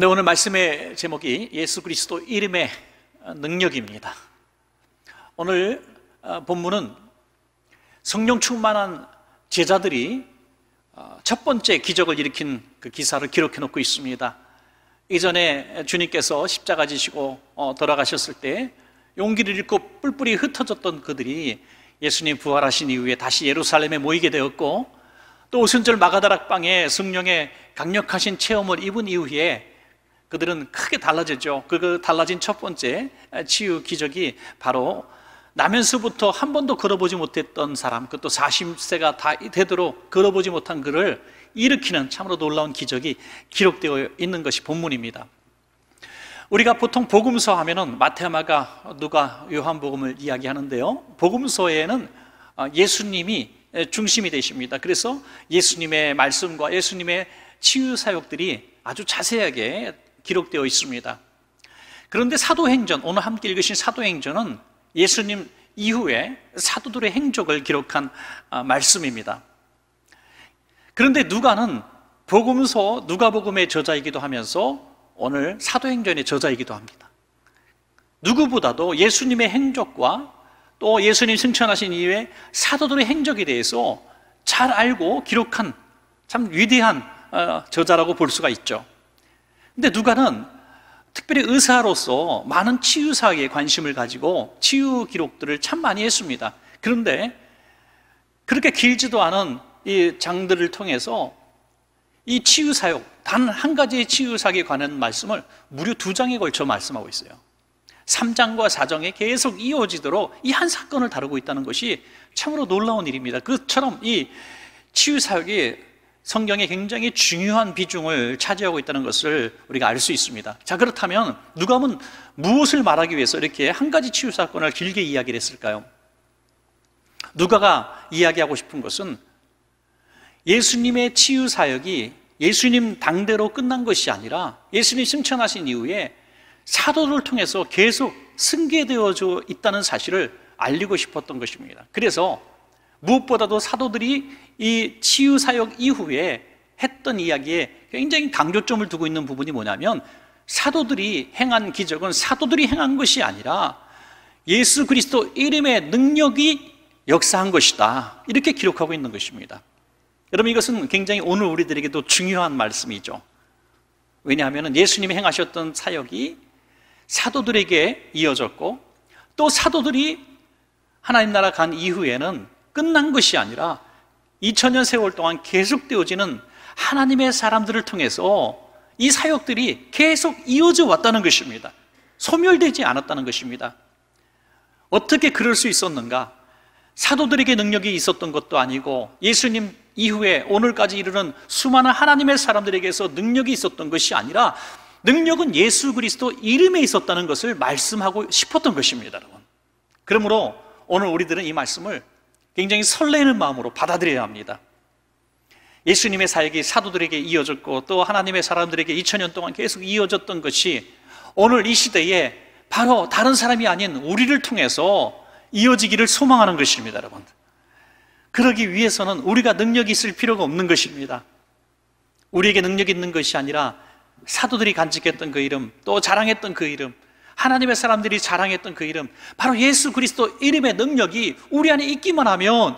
네, 오늘 말씀의 제목이 예수 그리스도 이름의 능력입니다. 오늘 어, 본문은 성령 충만한 제자들이 어, 첫 번째 기적을 일으킨 그 기사를 기록해 놓고 있습니다. 이전에 주님께서 십자가 지시고 어, 돌아가셨을 때 용기를 잃고 뿔뿔이 흩어졌던 그들이 예수님 부활하신 이후에 다시 예루살렘에 모이게 되었고 또 오순절 마가다락방에 성령의 강력하신 체험을 입은 이후에 그들은 크게 달라졌죠. 그, 그 달라진 첫 번째 치유 기적이 바로 남면서부터 한 번도 걸어보지 못했던 사람, 그것도 40세가 다 되도록 걸어보지 못한 그를 일으키는 참으로 놀라운 기적이 기록되어 있는 것이 본문입니다. 우리가 보통 복음서 하면은 마테마가 누가 요한복음을 이야기하는데요. 복음서에는 어, 예수님이 중심이 되십니다. 그래서 예수님의 말씀과 예수님의 치유 사역들이 아주 자세하게 기록되어 있습니다. 그런데 사도행전, 오늘 함께 읽으신 사도행전은 예수님 이후에 사도들의 행적을 기록한 아, 말씀입니다. 그런데 누가는 복음서 누가복음의 저자이기도 하면서 오늘 사도행전의 저자이기도 합니다. 누구보다도 예수님의 행적과 또 예수님 승천하신 이후에 사도들의 행적에 대해서 잘 알고 기록한 참 위대한 어, 저자라고 볼 수가 있죠. 근데 누가는 특별히 의사로서 많은 치유사에 관심을 가지고 치유 기록들을 참 많이 했습니다. 그런데 그렇게 길지도 않은 이 장들을 통해서 이 치유사역, 단 한 가지의 치유사에 관한 말씀을 무려 두 장에 걸쳐 말씀하고 있어요. 3장과 4장에 계속 이어지도록 이 한 사건을 다루고 있다는 것이 참으로 놀라운 일입니다. 그처럼 이 치유사역이 성경에 굉장히 중요한 비중을 차지하고 있다는 것을 우리가 알 수 있습니다. 자, 그렇다면 누가면 무엇을 말하기 위해서 이렇게 한 가지 치유 사건을 길게 이야기를 했을까요? 누가가 이야기하고 싶은 것은 예수님의 치유 사역이 예수님 당대로 끝난 것이 아니라 예수님 승천하신 이후에 사도를 통해서 계속 승계되어져 있다는 사실을 알리고 싶었던 것입니다. 그래서 무엇보다도 사도들이 이 치유 사역 이후에 했던 이야기에 굉장히 강조점을 두고 있는 부분이 뭐냐면 사도들이 행한 기적은 사도들이 행한 것이 아니라 예수 그리스도 이름의 능력이 역사한 것이다. 이렇게 기록하고 있는 것입니다. 여러분 이것은 굉장히 오늘 우리들에게도 중요한 말씀이죠. 왜냐하면 예수님이 행하셨던 사역이 사도들에게 이어졌고 또 사도들이 하나님 나라 간 이후에는 끝난 것이 아니라 2000년 세월 동안 계속되어지는 하나님의 사람들을 통해서 이 사역들이 계속 이어져 왔다는 것입니다. 소멸되지 않았다는 것입니다. 어떻게 그럴 수 있었는가? 사도들에게 능력이 있었던 것도 아니고 예수님 이후에 오늘까지 이르는 수많은 하나님의 사람들에게서 능력이 있었던 것이 아니라 능력은 예수 그리스도 이름에 있었다는 것을 말씀하고 싶었던 것입니다, 여러분. 그러므로 오늘 우리들은 이 말씀을 굉장히 설레는 마음으로 받아들여야 합니다. 예수님의 사역이 사도들에게 이어졌고 또 하나님의 사람들에게 2000년 동안 계속 이어졌던 것이 오늘 이 시대에 바로 다른 사람이 아닌 우리를 통해서 이어지기를 소망하는 것입니다, 여러분. 그러기 위해서는 우리가 능력이 있을 필요가 없는 것입니다. 우리에게 능력이 있는 것이 아니라 사도들이 간직했던 그 이름, 또 자랑했던 그 이름, 하나님의 사람들이 자랑했던 그 이름, 바로 예수 그리스도 이름의 능력이 우리 안에 있기만 하면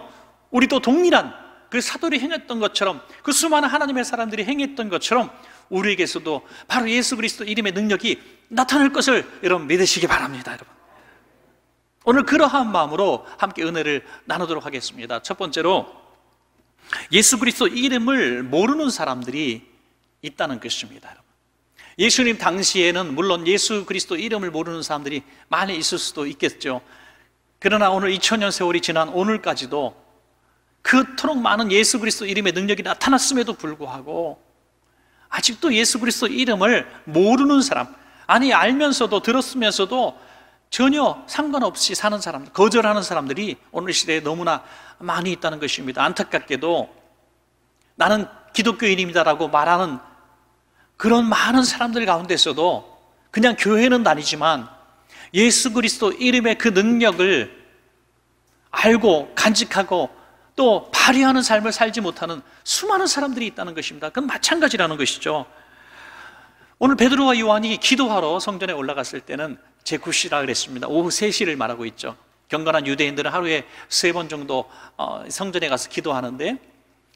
우리도 동일한 그 사도리 행했던 것처럼 그 수많은 하나님의 사람들이 행했던 것처럼 우리에게서도 바로 예수 그리스도 이름의 능력이 나타날 것을 여러분 믿으시기 바랍니다, 여러분. 오늘 그러한 마음으로 함께 은혜를 나누도록 하겠습니다. 첫 번째로 예수 그리스도 이름을 모르는 사람들이 있다는 것입니다. 예수님 당시에는 물론 예수 그리스도 이름을 모르는 사람들이 많이 있을 수도 있겠죠. 그러나 오늘 2000년 세월이 지난 오늘까지도 그토록 많은 예수 그리스도 이름의 능력이 나타났음에도 불구하고 아직도 예수 그리스도 이름을 모르는 사람, 아니 알면서도 들었으면서도 전혀 상관없이 사는 사람, 거절하는 사람들이 오늘 시대에 너무나 많이 있다는 것입니다. 안타깝게도 나는 기독교인입니다라고 말하는 그런 많은 사람들 가운데서도 그냥 교회는 다니지만 예수 그리스도 이름의 그 능력을 알고 간직하고 또 발휘하는 삶을 살지 못하는 수많은 사람들이 있다는 것입니다. 그건 마찬가지라는 것이죠. 오늘 베드로와 요한이 기도하러 성전에 올라갔을 때는 제9시라 그랬습니다. 오후 3시를 말하고 있죠. 경건한 유대인들은 하루에 세 번 정도 어, 성전에 가서 기도하는데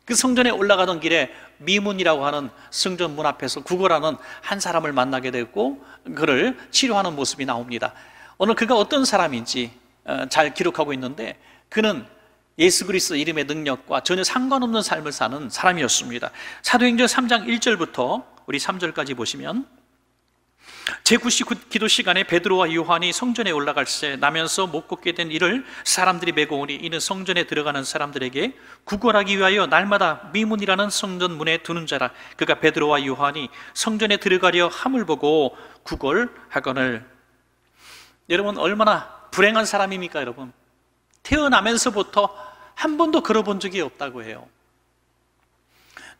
그 성전에 올라가던 길에 미문이라고 하는 성전 문 앞에서 구걸하는 한 사람을 만나게 되었고 그를 치료하는 모습이 나옵니다. 오늘 그가 어떤 사람인지 어, 잘 기록하고 있는데 그는 예수 그리스 이름의 능력과 전혀 상관없는 삶을 사는 사람이었습니다. 사도행전 3장 1절부터 우리 3절까지 보시면 제9시 기도 시간에 베드로와 요한이 성전에 올라갈새 나면서 못 걷게 된 이를 사람들이 메고 오니 이는 성전에 들어가는 사람들에게 구걸하기 위하여 날마다 미문이라는 성전 문에 두는 자라 그가 베드로와 요한이 성전에 들어가려 함을 보고 구걸하거늘 여러분 얼마나 불행한 사람입니까 여러분 태어나면서부터 한 번도 걸어본 적이 없다고 해요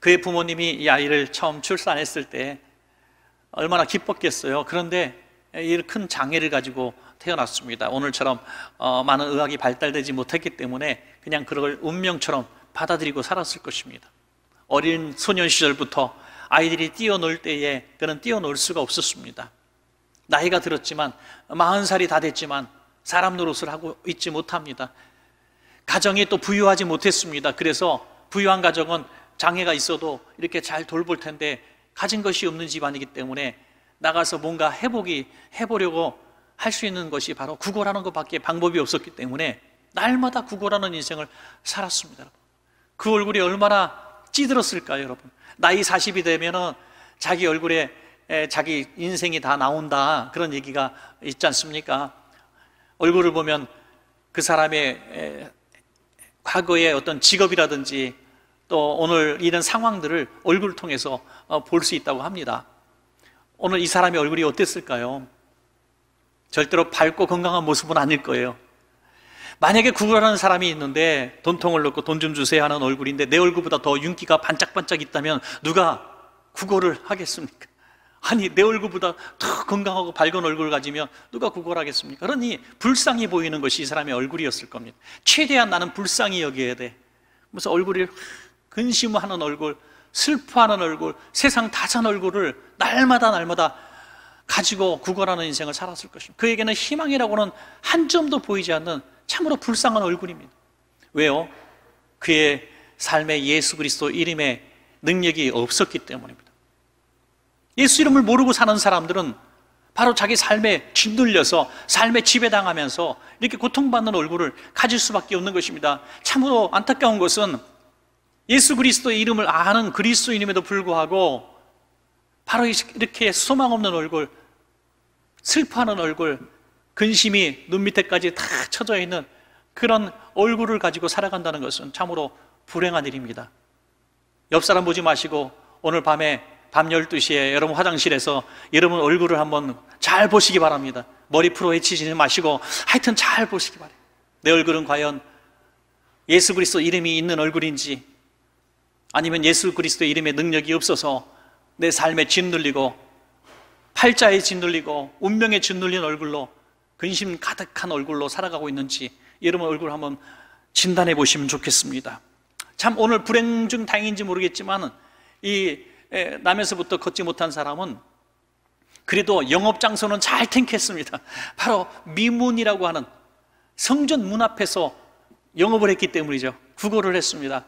그의 부모님이 이 아이를 처음 출산했을 때 얼마나 기뻤겠어요. 그런데 이큰 장애를 가지고 태어났습니다. 오늘처럼 어, 많은 의학이 발달되지 못했기 때문에 그냥 그걸 운명처럼 받아들이고 살았을 것입니다. 어린 소년 시절부터 아이들이 뛰어놀 때에 그는 뛰어놀 수가 없었습니다. 나이가 들었지만 40살이 다 됐지만 사람 노릇을 하고 있지 못합니다. 가정이 또 부유하지 못했습니다. 그래서 부유한 가정은 장애가 있어도 이렇게 잘 돌볼 텐데 가진 것이 없는 집안이기 때문에 나가서 뭔가 해보기, 해보려고 할 수 있는 것이 바로 구걸하는 것밖에 방법이 없었기 때문에 날마다 구걸하는 인생을 살았습니다, 여러분. 그 얼굴이 얼마나 찌들었을까요, 여러분? 나이 40이 되면은 자기 얼굴에 자기 인생이 다 나온다 그런 얘기가 있지 않습니까? 얼굴을 보면 그 사람의 과거의 어떤 직업이라든지 또 오늘 이런 상황들을 얼굴 을 통해서 어, 볼수 있다고 합니다. 오늘 이 사람의 얼굴이 어땠을까요? 절대로 밝고 건강한 모습은 아닐 거예요. 만약에 구걸하는 사람이 있는데 돈통을 넣고 돈 좀 주세요 하는 얼굴인데 내 얼굴보다 더 윤기가 반짝반짝 있다면 누가 구걸을 하겠습니까? 아니 내 얼굴보다 더 건강하고 밝은 얼굴을 가지면 누가 구걸하겠습니까? 그러니 불쌍히 보이는 것이 이 사람의 얼굴이었을 겁니다. 최대한 나는 불쌍히 여겨야 돼. 무슨 얼굴이 근심하는 얼굴, 슬퍼하는 얼굴, 세상 다산 얼굴을 날마다 날마다 가지고 구걸하는 인생을 살았을 것입니다. 그에게는 희망이라고는 한 점도 보이지 않는 참으로 불쌍한 얼굴입니다. 왜요? 그의 삶에 예수 그리스도 이름의 능력이 없었기 때문입니다. 예수 이름을 모르고 사는 사람들은 바로 자기 삶에 짓눌려서 삶에 지배당하면서 이렇게 고통받는 얼굴을 가질 수밖에 없는 것입니다. 참으로 안타까운 것은 예수 그리스도의 이름을 아는 그리스도인임에도 불구하고 바로 이렇게 소망 없는 얼굴, 슬퍼하는 얼굴, 근심이 눈 밑에까지 다 쳐져 있는 그런 얼굴을 가지고 살아간다는 것은 참으로 불행한 일입니다. 옆 사람 보지 마시고 오늘 밤에 밤 12시에 여러분 화장실에서 여러분 얼굴을 한번 잘 보시기 바랍니다. 머리 풀어 헤치지 마시고 하여튼 잘 보시기 바래요. 내 얼굴은 과연 예수 그리스도 이름이 있는 얼굴인지 아니면 예수 그리스도의 이름에 능력이 없어서 내 삶에 짓눌리고 팔자에 짓눌리고 운명에 짓눌린 얼굴로 근심 가득한 얼굴로 살아가고 있는지 여러분 얼굴 한번 진단해 보시면 좋겠습니다. 참 오늘 불행 중 다행인지 모르겠지만 이 남에서부터 걷지 못한 사람은 그래도 영업 장소는 잘 탱크했습니다. 바로 미문이라고 하는 성전 문 앞에서 영업을 했기 때문이죠. 구걸을 했습니다.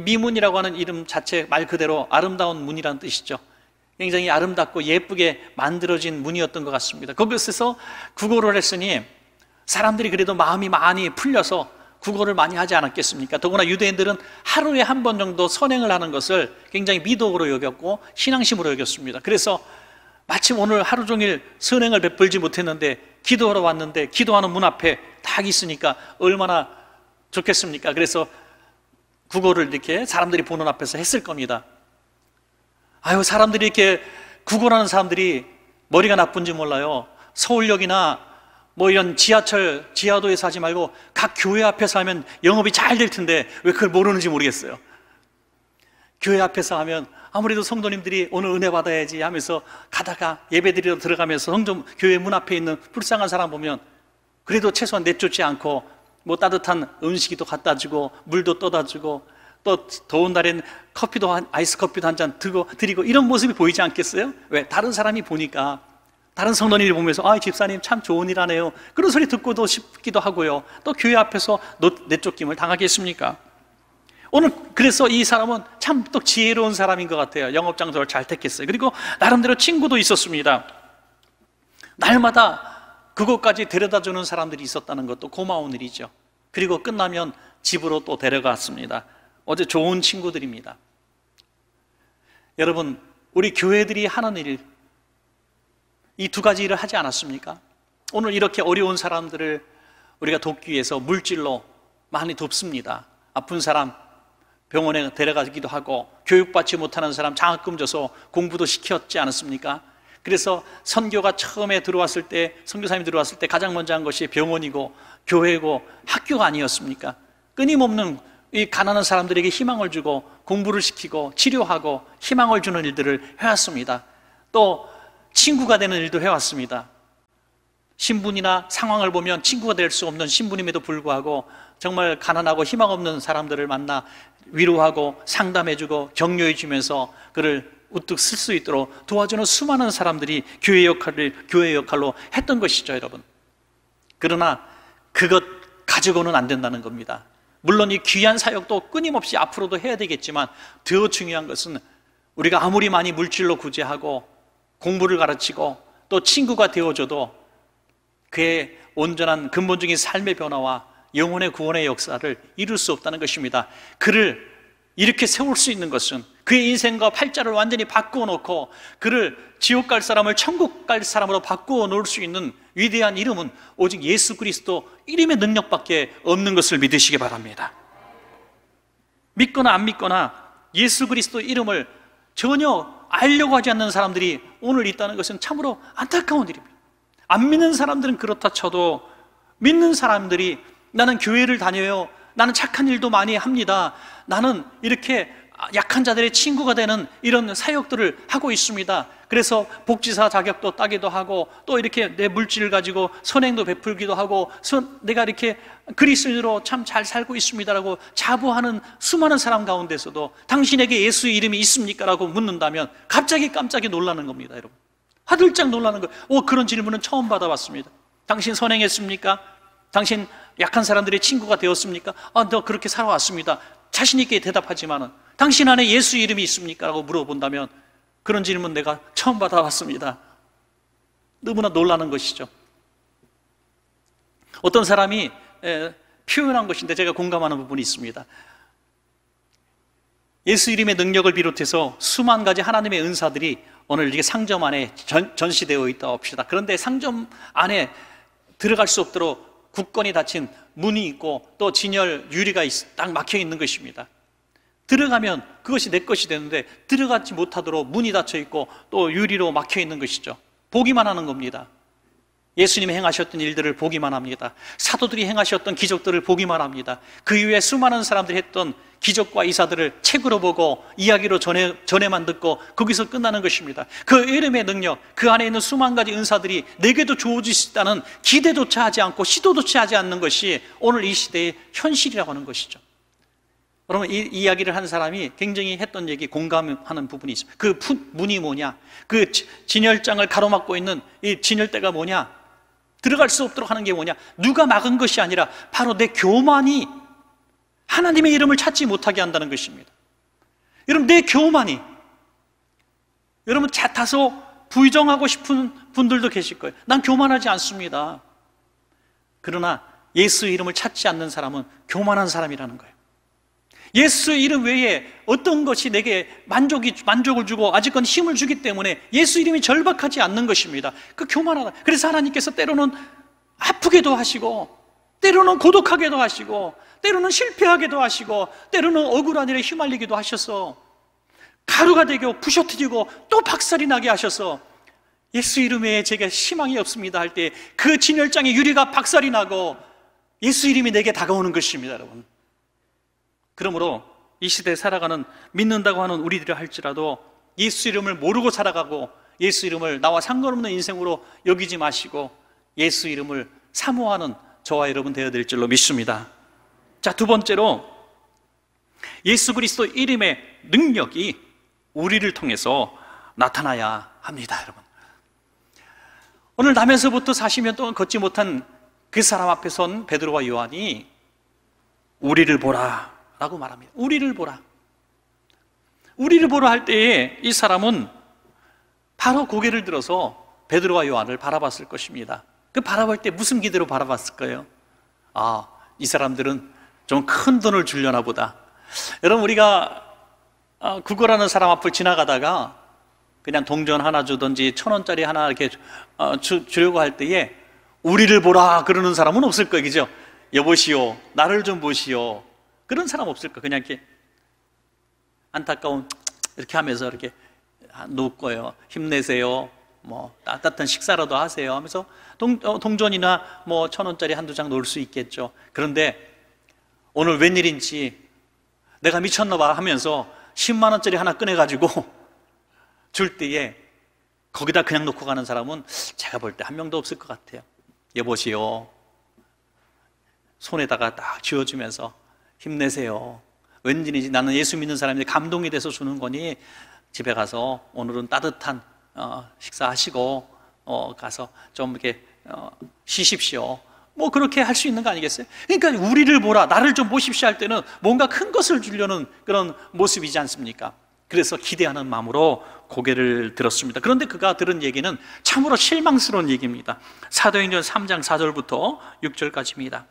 미문이라고 하는 이름 자체 말 그대로 아름다운 문이라는 뜻이죠. 굉장히 아름답고 예쁘게 만들어진 문이었던 것 같습니다. 거기서 구걸을 했으니 사람들이 그래도 마음이 많이 풀려서 구걸을 많이 하지 않았겠습니까? 더구나 유대인들은 하루에 한 번 정도 선행을 하는 것을 굉장히 미덕으로 여겼고 신앙심으로 여겼습니다. 그래서 마침 오늘 하루 종일 선행을 베풀지 못했는데 기도하러 왔는데 기도하는 문 앞에 딱 있으니까 얼마나 좋겠습니까? 그래서 국어를 이렇게 사람들이 보는 앞에서 했을 겁니다. 아유, 사람들이 이렇게 구걸하는 사람들이 머리가 나쁜지 몰라요. 서울역이나 뭐 이런 지하철, 지하도에서 하지 말고 각 교회 앞에서 하면 영업이 잘 될 텐데 왜 그걸 모르는지 모르겠어요. 교회 앞에서 하면 아무래도 성도님들이 오늘 은혜 받아야지 하면서 가다가 예배드리러 들어가면서 성전 교회 문 앞에 있는 불쌍한 사람 보면 그래도 최소한 내쫓지 않고 뭐 따뜻한 음식도 이 갖다 주고 물도 떠다 주고 또 더운 날엔 커피도 아이스 커피도 한 잔 드리고 이런 모습이 보이지 않겠어요? 왜? 다른 사람이 보니까 다른 성도님을 보면서 아 집사님 참 좋은 일 하네요 그런 소리 듣고도 싶기도 하고요 또 교회 앞에서 내쫓김을 당하겠습니까? 오늘 그래서 이 사람은 참 또 지혜로운 사람인 것 같아요 영업 장소를 잘 택했어요 그리고 나름대로 친구도 있었습니다 날마다 그것까지 데려다주는 사람들이 있었다는 것도 고마운 일이죠. 그리고 끝나면 집으로 또 데려갔습니다. 어제 좋은 친구들입니다. 여러분, 우리 교회들이 하는 일, 이 두 가지 일을 하지 않았습니까? 오늘 이렇게 어려운 사람들을 우리가 돕기 위해서 물질로 많이 돕습니다. 아픈 사람 병원에 데려가기도 하고 교육받지 못하는 사람 장학금 줘서 공부도 시켰지 않았습니까? 그래서 선교가 처음에 들어왔을 때 선교사님이 들어왔을 때 가장 먼저 한 것이 병원이고 교회고 학교가 아니었습니까? 끊임없는 이 가난한 사람들에게 희망을 주고 공부를 시키고 치료하고 희망을 주는 일들을 해왔습니다. 또 친구가 되는 일도 해왔습니다. 신분이나 상황을 보면 친구가 될 수 없는 신분임에도 불구하고 정말 가난하고 희망 없는 사람들을 만나 위로하고 상담해주고 격려해주면서 그를 우뚝 쓸 수 있도록 도와주는 수많은 사람들이 교회 역할을 교회 역할로 했던 것이죠, 여러분. 그러나 그것 가지고는 안 된다는 겁니다. 물론 이 귀한 사역도 끊임없이 앞으로도 해야 되겠지만 더 중요한 것은 우리가 아무리 많이 물질로 구제하고 공부를 가르치고 또 친구가 되어줘도 그의 온전한 근본적인 삶의 변화와 영혼의 구원의 역사를 이룰 수 없다는 것입니다. 그를 이렇게 세울 수 있는 것은 그의 인생과 팔자를 완전히 바꾸어 놓고 그를 지옥 갈 사람을 천국 갈 사람으로 바꾸어 놓을 수 있는 위대한 이름은 오직 예수 그리스도 이름의 능력밖에 없는 것을 믿으시기 바랍니다. 믿거나 안 믿거나 예수 그리스도 이름을 전혀 알려고 하지 않는 사람들이 오늘 있다는 것은 참으로 안타까운 일입니다. 안 믿는 사람들은 그렇다 쳐도 믿는 사람들이 나는 교회를 다녀요. 나는 착한 일도 많이 합니다. 나는 이렇게 아, 약한 자들의 친구가 되는 이런 사역들을 하고 있습니다. 그래서 복지사 자격도 따기도 하고 또 이렇게 내 물질을 가지고 선행도 베풀기도 하고 내가 이렇게 그리스인으로 참 잘 살고 있습니다라고 자부하는 수많은 사람 가운데서도 당신에게 예수의 이름이 있습니까? 라고 묻는다면 갑자기 깜짝이 놀라는 겁니다, 여러분. 화들짝 놀라는 거 오, 그런 질문은 처음 받아봤습니다. 당신 선행했습니까? 당신 약한 사람들의 친구가 되었습니까? 아, 너 그렇게 살아왔습니다. 자신있게 대답하지만은 당신 안에 예수 이름이 있습니까? 라고 물어본다면 그런 질문 내가 처음 받아봤습니다. 너무나 놀라는 것이죠. 어떤 사람이 표현한 것인데 제가 공감하는 부분이 있습니다. 예수 이름의 능력을 비롯해서 수만 가지 하나님의 은사들이 오늘 이게 상점 안에 전, 시되어 있다 합시다. 그런데 상점 안에 들어갈 수 없도록 굳건히 닫힌 문이 있고 또 진열 유리가 딱 막혀 있는 것입니다. 들어가면 그것이 내 것이 되는데 들어가지 못하도록 문이 닫혀 있고 또 유리로 막혀 있는 것이죠. 보기만 하는 겁니다. 예수님이 행하셨던 일들을 보기만 합니다. 사도들이 행하셨던 기적들을 보기만 합니다. 그 이후에 수많은 사람들이 했던 기적과 이사들을 책으로 보고 이야기로 전해, 전해만 듣고 거기서 끝나는 것입니다. 그 이름의 능력, 그 안에 있는 수만 가지 은사들이 내게도 주어지시다는 기대조차 하지 않고 시도조차 하지 않는 것이 오늘 이 시대의 현실이라고 하는 것이죠. 여러분 이 이야기를 한 사람이 굉장히 했던 얘기 공감하는 부분이 있습니다. 그 문이 뭐냐? 그 진열장을 가로막고 있는 이 진열대가 뭐냐? 들어갈 수 없도록 하는 게 뭐냐? 누가 막은 것이 아니라 바로 내 교만이 하나님의 이름을 찾지 못하게 한다는 것입니다. 여러분 내 교만이 여러분 다소 부정하고 싶은 분들도 계실 거예요. 난 교만하지 않습니다. 그러나 예수 이름을 찾지 않는 사람은 교만한 사람이라는 거예요. 예수 이름 외에 어떤 것이 내게 만족이, 만족을 주고 아직은 힘을 주기 때문에 예수 이름이 절박하지 않는 것입니다. 그 교만하다. 그래서 하나님께서 때로는 아프게도 하시고, 때로는 고독하게도 하시고, 때로는 실패하게도 하시고, 때로는 억울한 일에 휘말리기도 하셔서 가루가 되고 부셔트지고 또 박살이 나게 하셔서 예수 이름에 제게 희망이 없습니다 할 때 그 진열장의 유리가 박살이 나고 예수 이름이 내게 다가오는 것입니다, 여러분. 그러므로 이 시대에 살아가는 믿는다고 하는 우리들을 할지라도 예수 이름을 모르고 살아가고 예수 이름을 나와 상관없는 인생으로 여기지 마시고 예수 이름을 사모하는 저와 여러분 되어야 될 줄로 믿습니다. 자, 두 번째로 예수 그리스도 이름의 능력이 우리를 통해서 나타나야 합니다, 여러분. 오늘 남에서부터 40년 동안 걷지 못한 그 사람 앞에 선 베드로와 요한이 우리를 보라. 라고 말합니다. 우리를 보라. 우리를 보라 할 때에 이 사람은 바로 고개를 들어서 베드로와 요한을 바라봤을 것입니다. 그 바라볼 때 무슨 기대로 바라봤을까요? 아, 이 사람들은 좀 큰 돈을 주려나 보다. 여러분, 우리가 아, 구걸하는 사람 앞을 지나가다가 그냥 동전 하나 주든지 천 원짜리 하나 이렇게 어, 주, 려고할 때에 우리를 보라 그러는 사람은 없을 거예요. 그죠? 여보시오, 나를 좀 보시오. 그런 사람 없을까? 그냥 이렇게 안타까운 이렇게 하면서 이렇게 눕고요. 아, 힘내세요. 뭐 따뜻한 식사라도 하세요 하면서 동, 어, 동전이나 뭐 천 원짜리 한두 장 놓을 수 있겠죠. 그런데 오늘 웬일인지 내가 미쳤나 봐 하면서 10만 원짜리 하나 꺼내 가지고 줄 때에 거기다 그냥 놓고 가는 사람은 제가 볼 때 한 명도 없을 것 같아요. 여보시오. 손에다가 딱 쥐어주면서 힘내세요. 왠지인지 나는 예수 믿는 사람이 감동이 돼서 주는 거니 집에 가서 오늘은 따뜻한 어, 식사하시고 어, 가서 좀 이렇게 어, 쉬십시오. 뭐 그렇게 할 수 있는 거 아니겠어요? 그러니까 우리를 보라, 나를 좀 보십시오 할 때는 뭔가 큰 것을 주려는 그런 모습이지 않습니까? 그래서 기대하는 마음으로 고개를 들었습니다. 그런데 그가 들은 얘기는 참으로 실망스러운 얘기입니다. 사도행전 3장 4절부터 6절까지입니다.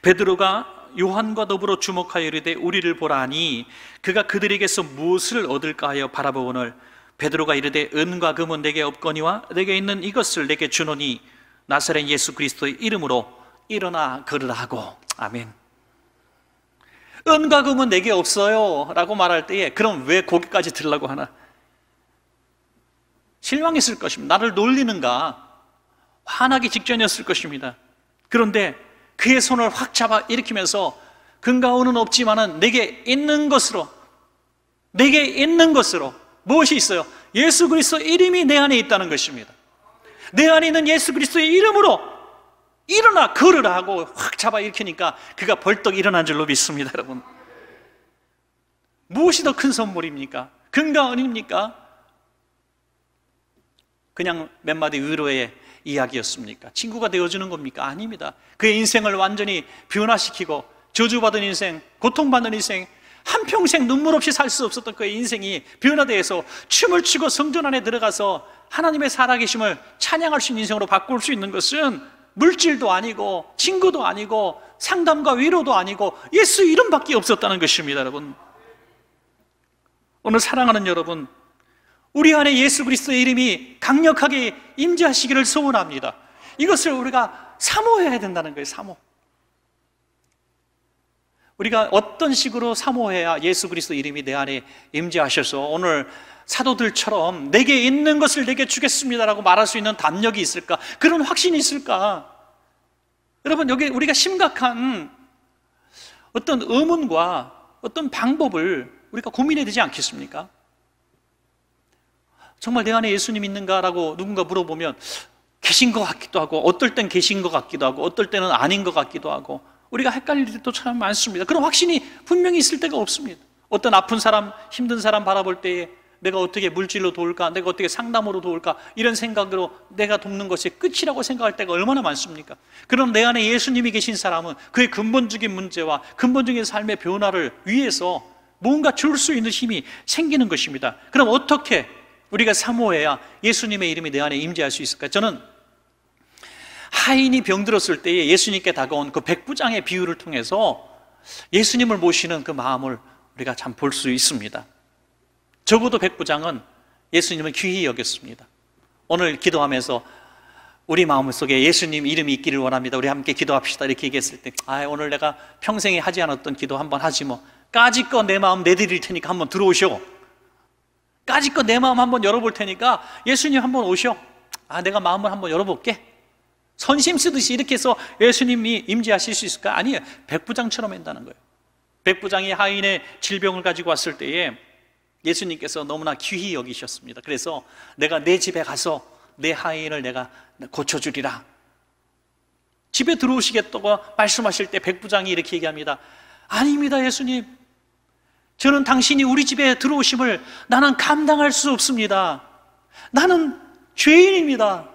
베드로가 요한과 더불어 주목하여 이르되 우리를 보라니 그가 그들에게서 무엇을 얻을까 하여 바라보오늘 베드로가 이르되 은과 금은 내게 없거니와 내게 있는 이것을 내게 주노니 나사렛 예수 그리스도의 이름으로 일어나 걸으라 고 아멘 은과 금은 내게 없어요 라고 말할 때에 그럼 왜 거기까지 들라고 하나 실망했을 것입니다 나를 놀리는가 화나기 직전이었을 것입니다 그런데 그의 손을 확 잡아 일으키면서 근가오는 없지만은 내게 있는 것으로 내게 있는 것으로 무엇이 있어요? 예수 그리스도 이름이 내 안에 있다는 것입니다. 내 안에 있는 예수 그리스도의 이름으로 일어나 걸으라 하고 확 잡아 일으키니까 그가 벌떡 일어난 줄로 믿습니다, 여러분. 무엇이 더 큰 선물입니까? 근가은입니까? 그냥 몇 마디 의로의 이야기였습니까? 친구가 되어주는 겁니까? 아닙니다. 그의 인생을 완전히 변화시키고 저주받은 인생, 고통받는 인생, 한평생 눈물 없이 살 수 없었던 그의 인생이 변화되어서 춤을 추고 성전 안에 들어가서 하나님의 살아계심을 찬양할 수 있는 인생으로 바꿀 수 있는 것은 물질도 아니고 친구도 아니고 상담과 위로도 아니고 예수 이름밖에 없었다는 것입니다, 여러분. 오늘 사랑하는 여러분, 우리 안에 예수 그리스도의 이름이 강력하게 임재하시기를 소원합니다. 이것을 우리가 사모해야 된다는 거예요, 사모. 우리가 어떤 식으로 사모해야 예수 그리스도 이름이 내 안에 임재하셔서 오늘 사도들처럼 내게 있는 것을 내게 주겠습니다라고 말할 수 있는 담력이 있을까? 그런 확신이 있을까? 여러분, 여기 우리가 심각한 어떤 의문과 어떤 방법을 우리가 고민해야 되지 않겠습니까? 정말 내 안에 예수님 있는가라고 누군가 물어보면 계신 것 같기도 하고 어떨 땐 계신 것 같기도 하고 어떨 때는 아닌 것 같기도 하고 우리가 헷갈릴 일도 참 많습니다. 그런 확신이 분명히 있을 때가 없습니다. 어떤 아픈 사람, 힘든 사람 바라볼 때에 내가 어떻게 물질로 도울까? 내가 어떻게 상담으로 도울까? 이런 생각으로 내가 돕는 것이 끝이라고 생각할 때가 얼마나 많습니까? 그럼 내 안에 예수님이 계신 사람은 그의 근본적인 문제와 근본적인 삶의 변화를 위해서 뭔가 줄 수 있는 힘이 생기는 것입니다. 그럼 어떻게 우리가 사모해야 예수님의 이름이 내 안에 임재할 수 있을까? 저는 하인이 병들었을 때에 예수님께 다가온 그 백부장의 비유를 통해서 예수님을 모시는 그 마음을 우리가 참 볼 수 있습니다. 적어도 백부장은 예수님을 귀히 여겼습니다. 오늘 기도하면서 우리 마음속에 예수님 이름이 있기를 원합니다. 우리 함께 기도합시다. 이렇게 얘기했을 때, 아, 오늘 내가 평생에 하지 않았던 기도 한번 하지 뭐. 까짓거 내 마음 내드릴 테니까 한번 들어오시오. 까짓거 내 마음 한번 열어볼 테니까 예수님 한번 오셔. 아, 내가 마음을 한번 열어볼게. 선심 쓰듯이 이렇게 해서 예수님이 임재하실 수 있을까? 아니에요. 백부장처럼 한다는 거예요. 백부장이 하인의 질병을 가지고 왔을 때에 예수님께서 너무나 귀히 여기셨습니다. 그래서 내가 내 집에 가서 내 하인을 내가 고쳐주리라. 집에 들어오시겠다고 말씀하실 때 백부장이 이렇게 얘기합니다. 아닙니다, 예수님. 저는 당신이 우리 집에 들어오심을 나는 감당할 수 없습니다. 나는 죄인입니다.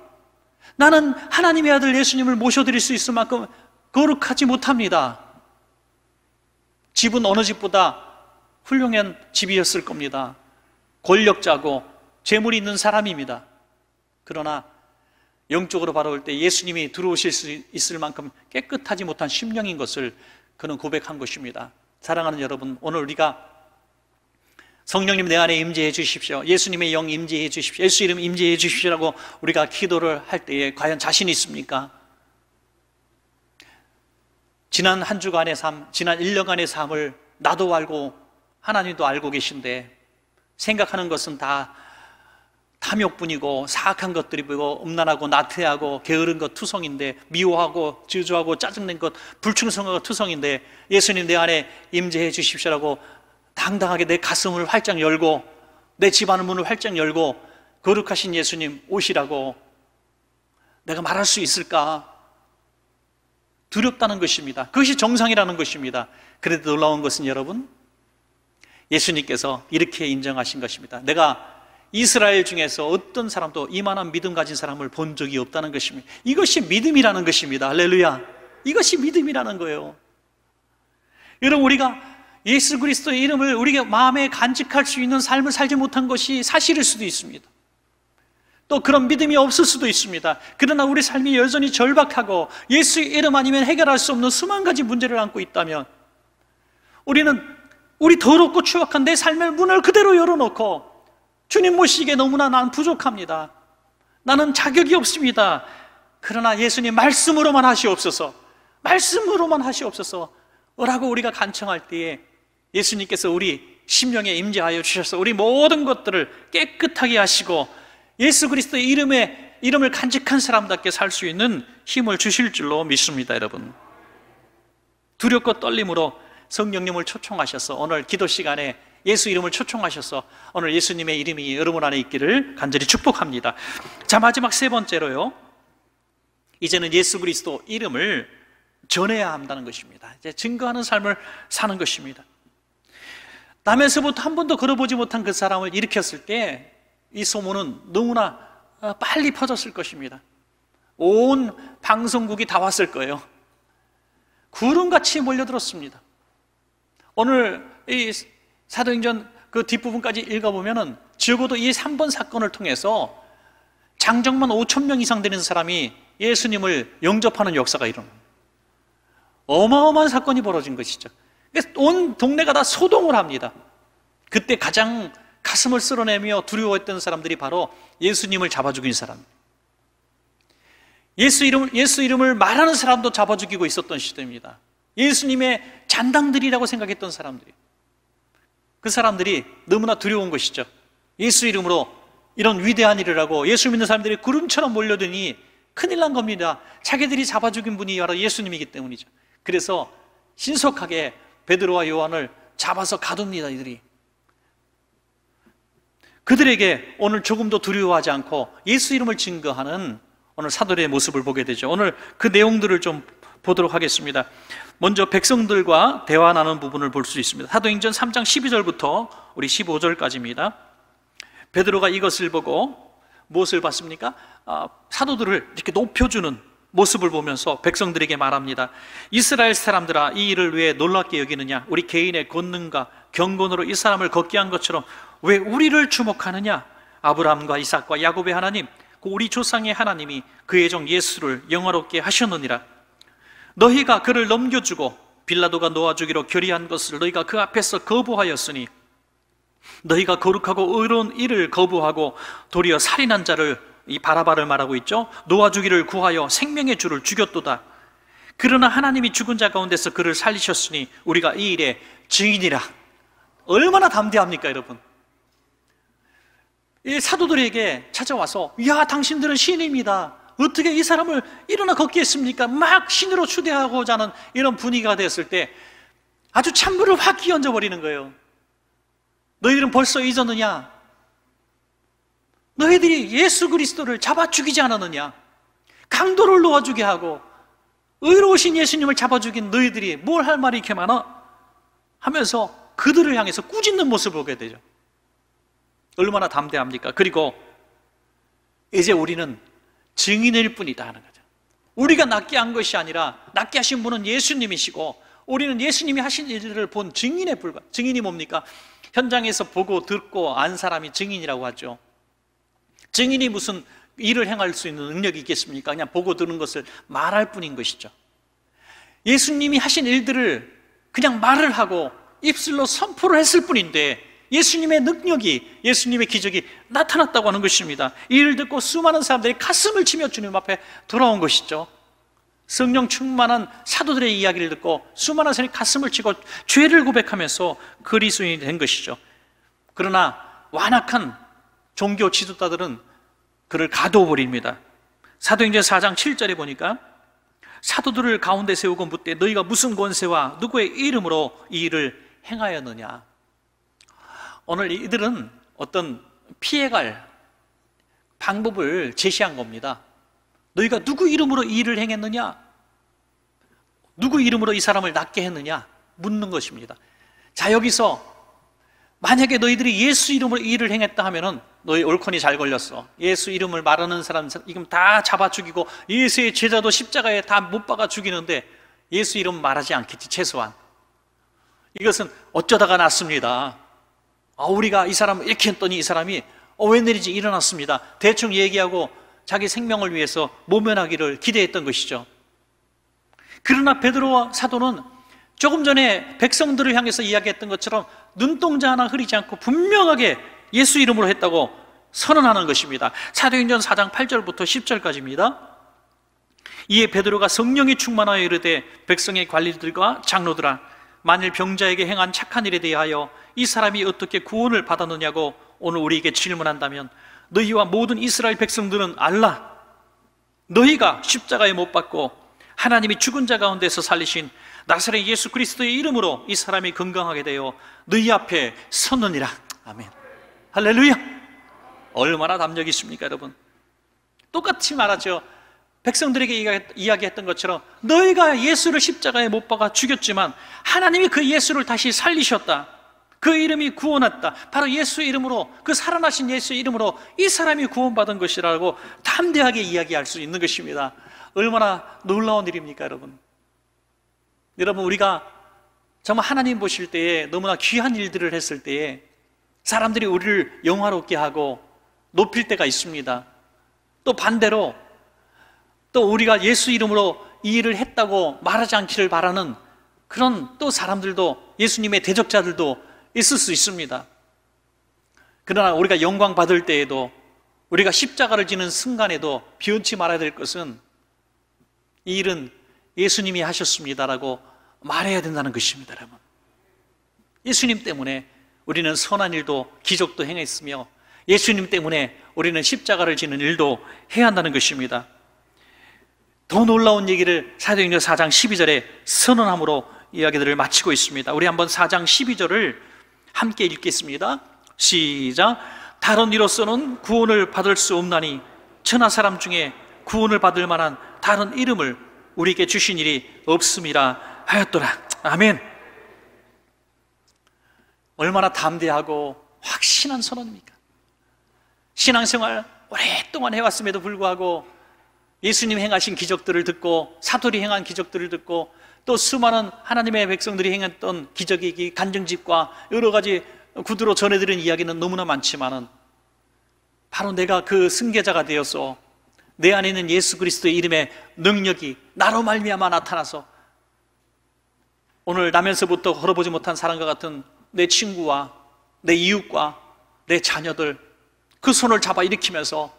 나는 하나님의 아들 예수님을 모셔드릴 수 있을 만큼 거룩하지 못합니다. 집은 어느 집보다 훌륭한 집이었을 겁니다. 권력자고 재물이 있는 사람입니다. 그러나 영적으로 바라볼 때 예수님이 들어오실 수 있을 만큼 깨끗하지 못한 심령인 것을 그는 고백한 것입니다. 사랑하는 여러분, 오늘 우리가 성령님 내 안에 임재해 주십시오. 예수님의 영 임재해 주십시오. 예수 이름 임재해 주십시오라고 우리가 기도를 할 때에 과연 자신 있습니까? 지난 한 주간의 삶, 지난 1년간의 삶을 나도 알고 하나님도 알고 계신데 생각하는 것은 다 탐욕뿐이고 사악한 것들이고 음란하고 나태하고 게으른 것 투성인데 미워하고 질주하고 짜증낸 것불충성하 투성인데 예수님 내 안에 임재해 주십시오라고 당당하게 내 가슴을 활짝 열고 내 집안의 문을 활짝 열고 거룩하신 예수님 오시라고 내가 말할 수 있을까? 두렵다는 것입니다. 그것이 정상이라는 것입니다. 그런데 놀라운 것은 여러분, 예수님께서 이렇게 인정하신 것입니다. 내가 이스라엘 중에서 어떤 사람도 이만한 믿음 가진 사람을 본 적이 없다는 것입니다. 이것이 믿음이라는 것입니다. 할렐루야. 이것이 믿음이라는 거예요. 여러분, 우리가 예수 그리스도의 이름을 우리가 마음에 간직할 수 있는 삶을 살지 못한 것이 사실일 수도 있습니다. 또 그런 믿음이 없을 수도 있습니다. 그러나 우리 삶이 여전히 절박하고 예수의 이름 아니면 해결할 수 없는 수만 가지 문제를 안고 있다면 우리는 우리 더럽고 추악한 내 삶의 문을 그대로 열어놓고 주님 모시기에 너무나 난 부족합니다. 나는 자격이 없습니다. 그러나 예수님 말씀으로만 하시옵소서, 말씀으로만 하시옵소서, 라고 우리가 간청할 때에 예수님께서 우리 심령에 임재하여 주셔서 우리 모든 것들을 깨끗하게 하시고 예수 그리스도의 이름에 이름을 간직한 사람답게 살 수 있는 힘을 주실 줄로 믿습니다, 여러분. 두렵고 떨림으로 성령님을 초청하셔서 오늘 기도 시간에 예수 이름을 초청하셔서 오늘 예수님의 이름이 여러분 안에 있기를 간절히 축복합니다. 자, 마지막 세 번째로요. 이제는 예수 그리스도 이름을 전해야 한다는 것입니다. 이제 증거하는 삶을 사는 것입니다. 남에서부터 한 번도 걸어보지 못한 그 사람을 일으켰을 때 이 소문은 너무나 어, 빨리 퍼졌을 것입니다. 온 방송국이 다 왔을 거예요. 구름같이 몰려들었습니다. 오늘 이 사도행전 그 뒷부분까지 읽어보면은 적어도 이 3번 사건을 통해서 장정만 5천 명 이상 되는 사람이 예수님을 영접하는 역사가 일어납니다. 어마어마한 사건이 벌어진 것이죠. 온 동네가 다 소동을 합니다. 그때 가장 가슴을 쓸어내며 두려워했던 사람들이 바로 예수님을 잡아 죽인 사람. 예수 이름을, 예수 이름을 말하는 사람도 잡아 죽이고 있었던 시대입니다. 예수님의 잔당들이라고 생각했던 사람들이. 그 사람들이 너무나 두려운 것이죠. 예수 이름으로 이런 위대한 일을 하고 예수 믿는 사람들이 구름처럼 몰려드니 큰일 난 겁니다. 자기들이 잡아 죽인 분이 바로 예수님이기 때문이죠. 그래서 신속하게 베드로와 요한을 잡아서 가둡니다, 이들이. 그들에게 오늘 조금 도 두려워하지 않고 예수 이름을 증거하는 오늘 사도들의 모습을 보게 되죠. 오늘 그 내용들을 좀 보도록 하겠습니다. 먼저 백성들과 대화 나눈 부분을 볼 수 있습니다. 사도행전 3장 12절부터 우리 15절까지입니다. 베드로가 이것을 보고 무엇을 봤습니까? 아, 사도들을 이렇게 높여주는 모습을 보면서 백성들에게 말합니다. 이스라엘 사람들아 이 일을 왜 놀랍게 여기느냐? 우리 개인의 권능과 경건으로 이 사람을 걷게 한 것처럼 왜 우리를 주목하느냐? 아브라함과 이삭과 야곱의 하나님, 그 우리 조상의 하나님이 그의 종 예수를 영화롭게 하셨느니라. 너희가 그를 넘겨주고 빌라도가 놓아주기로 결의한 것을 너희가 그 앞에서 거부하였으니 너희가 거룩하고 의로운 일을 거부하고 도리어 살인한 자를 이 바라바를 말하고 있죠. 놓아 주기를 구하여 생명의 주를 죽였도다. 그러나 하나님이 죽은 자 가운데서 그를 살리셨으니 우리가 이 일에 증인이라. 얼마나 담대합니까, 여러분? 이 사도들에게 찾아와서 야, 당신들은 신입니다. 어떻게 이 사람을 일어나 걷게 했습니까? 막 신으로 추대하고자 하는 이런 분위기가 됐을 때 아주 찬물을 확 끼얹어 버리는 거예요. 너희들은 벌써 잊었느냐? 너희들이 예수 그리스도를 잡아 죽이지 않았느냐? 강도를 놓아 주게 하고 의로우신 예수님을 잡아 죽인 너희들이 뭘 할 말이 이렇게 많아? 하면서 그들을 향해서 꾸짖는 모습을 보게 되죠. 얼마나 담대합니까? 그리고 이제 우리는 증인일 뿐이다 하는 거죠. 우리가 낫게 한 것이 아니라 낫게 하신 분은 예수님이시고 우리는 예수님이 하신 일들을 본 증인에 불과 증인이 뭡니까? 현장에서 보고 듣고 안 사람이 증인이라고 하죠. 증인이 무슨 일을 행할 수 있는 능력이 있겠습니까? 그냥 보고 들은 것을 말할 뿐인 것이죠. 예수님이 하신 일들을 그냥 말을 하고 입술로 선포를 했을 뿐인데 예수님의 능력이 예수님의 기적이 나타났다고 하는 것입니다. 이를 듣고 수많은 사람들이 가슴을 치며 주님 앞에 돌아온 것이죠. 성령 충만한 사도들의 이야기를 듣고 수많은 사람이 가슴을 치고 죄를 고백하면서 그리스인이된 것이죠. 그러나 완악한 종교 지도자들은 그를 가둬버립니다. 사도행전 4장 7절에 보니까 사도들을 가운데 세우고 묻되 너희가 무슨 권세와 누구의 이름으로 이 일을 행하였느냐. 오늘 이들은 어떤 피해갈 방법을 제시한 겁니다. 너희가 누구 이름으로 이 일을 행했느냐? 누구 이름으로 이 사람을 낫게 했느냐? 묻는 것입니다. 자, 여기서 만약에 너희들이 예수 이름으로 일을 행했다 하면은 너희 올컨이 잘 걸렸어. 예수 이름을 말하는 사람 지금 다 잡아 죽이고 예수의 제자도 십자가에 다 못 박아 죽이는데 예수 이름 말하지 않겠지 최소한. 이것은 어쩌다가 났습니다. 아 우리가 이 사람 이렇게 했더니 이 사람이 어 웬일인지 일어났습니다. 대충 얘기하고 자기 생명을 위해서 모면하기를 기대했던 것이죠. 그러나 베드로와 사도는 조금 전에 백성들을 향해서 이야기했던 것처럼 눈동자 하나 흐리지 않고 분명하게 예수 이름으로 했다고 선언하는 것입니다. 사도행전 4장 8절부터 10절까지입니다. 이에 베드로가 성령이 충만하여 이르되 백성의 관리들과 장로들아 만일 병자에게 행한 착한 일에 대하여 이 사람이 어떻게 구원을 받았느냐고 오늘 우리에게 질문한다면 너희와 모든 이스라엘 백성들은 알라 너희가 십자가에 못 박고 하나님이 죽은 자 가운데서 살리신 나사렛 예수 그리스도의 이름으로 이 사람이 건강하게 되어 너희 앞에 섰느니라. 아멘. 할렐루야. 얼마나 담력이 있습니까, 여러분? 똑같이 말하죠. 백성들에게 이야기했던 것처럼 너희가 예수를 십자가에 못 박아 죽였지만 하나님이 그 예수를 다시 살리셨다. 그 이름이 구원했다. 바로 예수 이름으로 그 살아나신 예수 이름으로 이 사람이 구원받은 것이라고 담대하게 이야기할 수 있는 것입니다. 얼마나 놀라운 일입니까, 여러분? 여러분 우리가 정말 하나님 보실 때에 너무나 귀한 일들을 했을 때에 사람들이 우리를 영화롭게 하고 높일 때가 있습니다. 또 반대로 또 우리가 예수 이름으로 이 일을 했다고 말하지 않기를 바라는 그런 또 사람들도 예수님의 대적자들도 있을 수 있습니다. 그러나 우리가 영광 받을 때에도 우리가 십자가를 지는 순간에도 비운치 말아야 될 것은 이 일은 예수님이 하셨습니다라고 말해야 된다는 것입니다, 여러분. 예수님 때문에 우리는 선한 일도 기적도 행했으며 예수님 때문에 우리는 십자가를 지는 일도 해야 한다는 것입니다. 더 놀라운 얘기를 사도행전 4장 12절에 선언함으로 이야기들을 마치고 있습니다. 우리 한번 4장 12절을 함께 읽겠습니다. 시작. 다른 이로서는 구원을 받을 수 없나니 천하 사람 중에 구원을 받을 만한 다른 이름을 우리에게 주신 일이 없음이라 하였더라. 아멘. 얼마나 담대하고 확신한 선언입니까? 신앙생활 오랫동안 해왔음에도 불구하고 예수님 행하신 기적들을 듣고 사도리 행한 기적들을 듣고 또 수많은 하나님의 백성들이 행했던 기적의 간증집과 여러 가지 구두로 전해드린 이야기는 너무나 많지만은 바로 내가 그 승계자가 되어서 내 안에 있는 예수 그리스도의 이름의 능력이 나로 말미암아 나타나서 오늘 나면서부터 걸어보지 못한 사람과 같은 내 친구와 내 이웃과 내 자녀들 그 손을 잡아 일으키면서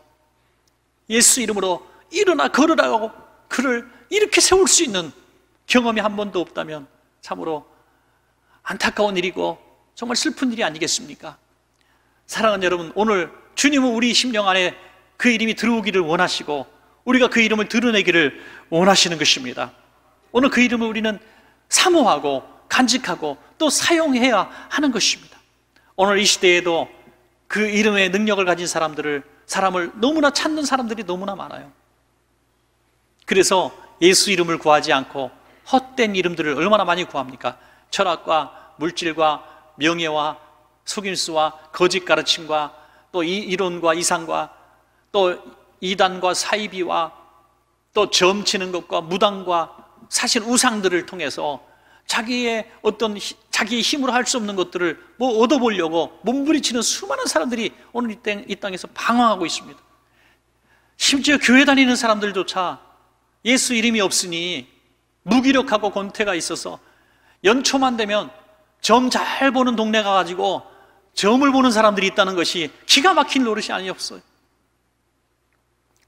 예수 이름으로 일어나 걸으라고 그를 이렇게 세울 수 있는 경험이 한 번도 없다면 참으로 안타까운 일이고 정말 슬픈 일이 아니겠습니까? 사랑하는 여러분, 오늘 주님은 우리 심령 안에 그 이름이 들어오기를 원하시고 우리가 그 이름을 드러내기를 원하시는 것입니다. 오늘 그 이름을 우리는 사모하고 간직하고 또 사용해야 하는 것입니다. 오늘 이 시대에도 그 이름의 능력을 가진 사람들을 사람을 너무나 찾는 사람들이 너무나 많아요. 그래서 예수 이름을 구하지 않고 헛된 이름들을 얼마나 많이 구합니까? 철학과 물질과 명예와 속임수와 거짓 가르침과 또 이론과 이상과 또 이단과 사이비와 또 점치는 것과 무당과 사실 우상들을 통해서 자기의 어떤 자기의 힘으로 할 수 없는 것들을 뭐 얻어보려고 몸부리치는 수많은 사람들이 오늘 이, 땅, 이 땅에서 방황하고 있습니다. 심지어 교회 다니는 사람들조차 예수 이름이 없으니 무기력하고 권태가 있어서 연초만 되면 점 잘 보는 동네가 가지고 점을 보는 사람들이 있다는 것이 기가 막힌 노릇이 아니었어요.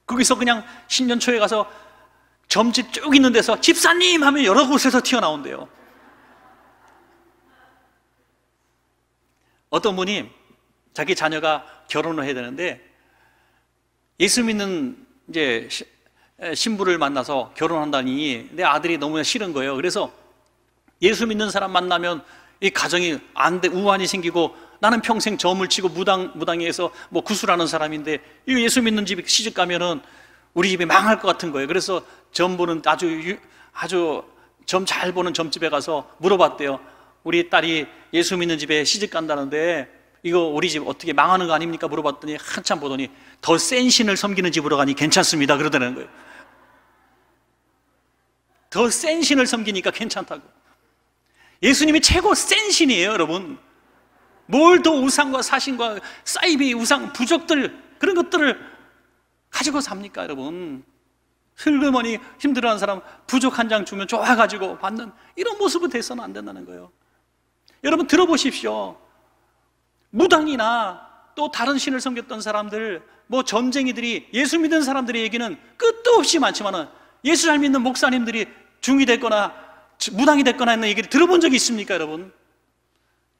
거기서 그냥 신년초에 가서 점집 쭉 있는 데서 집사님 하면 여러 곳에서 튀어나온대요. 어떤 분이 자기 자녀가 결혼을 해야 되는데 예수 믿는 이제 신부를 만나서 결혼한다니 내 아들이 너무 나 싫은 거예요. 그래서 예수 믿는 사람 만나면 이 가정이 안 돼, 우환이 생기고 나는 평생 점을 치고 무당, 무당에서 뭐 구슬하는 사람인데 이 예수 믿는 집에 시집 가면은 우리 집이 망할 것 같은 거예요. 그래서 점 보는 아주, 아주 점 잘 보는 점집에 가서 물어봤대요. 우리 딸이 예수 믿는 집에 시집 간다는데 이거 우리 집 어떻게 망하는 거 아닙니까? 물어봤더니 한참 보더니 더 센 신을 섬기는 집으로 가니 괜찮습니다. 그러더라는 거예요. 더 센 신을 섬기니까 괜찮다고. 예수님이 최고 센 신이에요, 여러분. 뭘더 우상과 사신과 사이비 우상 부족들 그런 것들을 가지고 삽니까 여러분? 슬그머니 힘들어하는 사람 부족 한 장 주면 좋아가지고 받는 이런 모습은 돼서는 안 된다는 거예요. 여러분 들어보십시오. 무당이나 또 다른 신을 섬겼던 사람들, 뭐 전쟁이들이 예수 믿은 사람들의 얘기는 끝도 없이 많지만은 예수 잘 믿는 목사님들이 중이 됐거나 무당이 됐거나 하는 얘기를 들어본 적이 있습니까, 여러분?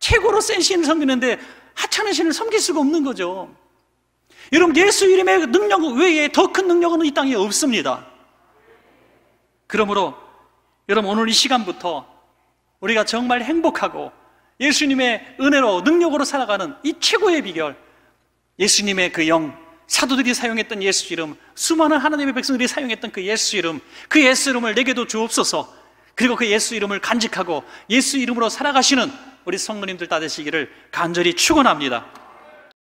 최고로 센 신을 섬기는데 하찮은 신을 섬길 수가 없는 거죠. 여러분 예수 이름의 능력 외에 더 큰 능력은 이 땅에 없습니다. 그러므로 여러분 오늘 이 시간부터 우리가 정말 행복하고 예수님의 은혜로 능력으로 살아가는 이 최고의 비결 예수님의 그 영, 사도들이 사용했던 예수 이름, 수많은 하나님의 백성들이 사용했던 그 예수 이름, 그 예수 이름을 내게도 주옵소서. 그리고 그 예수 이름을 간직하고 예수 이름으로 살아가시는 우리 성도님들 다 되시기를 간절히 축원합니다.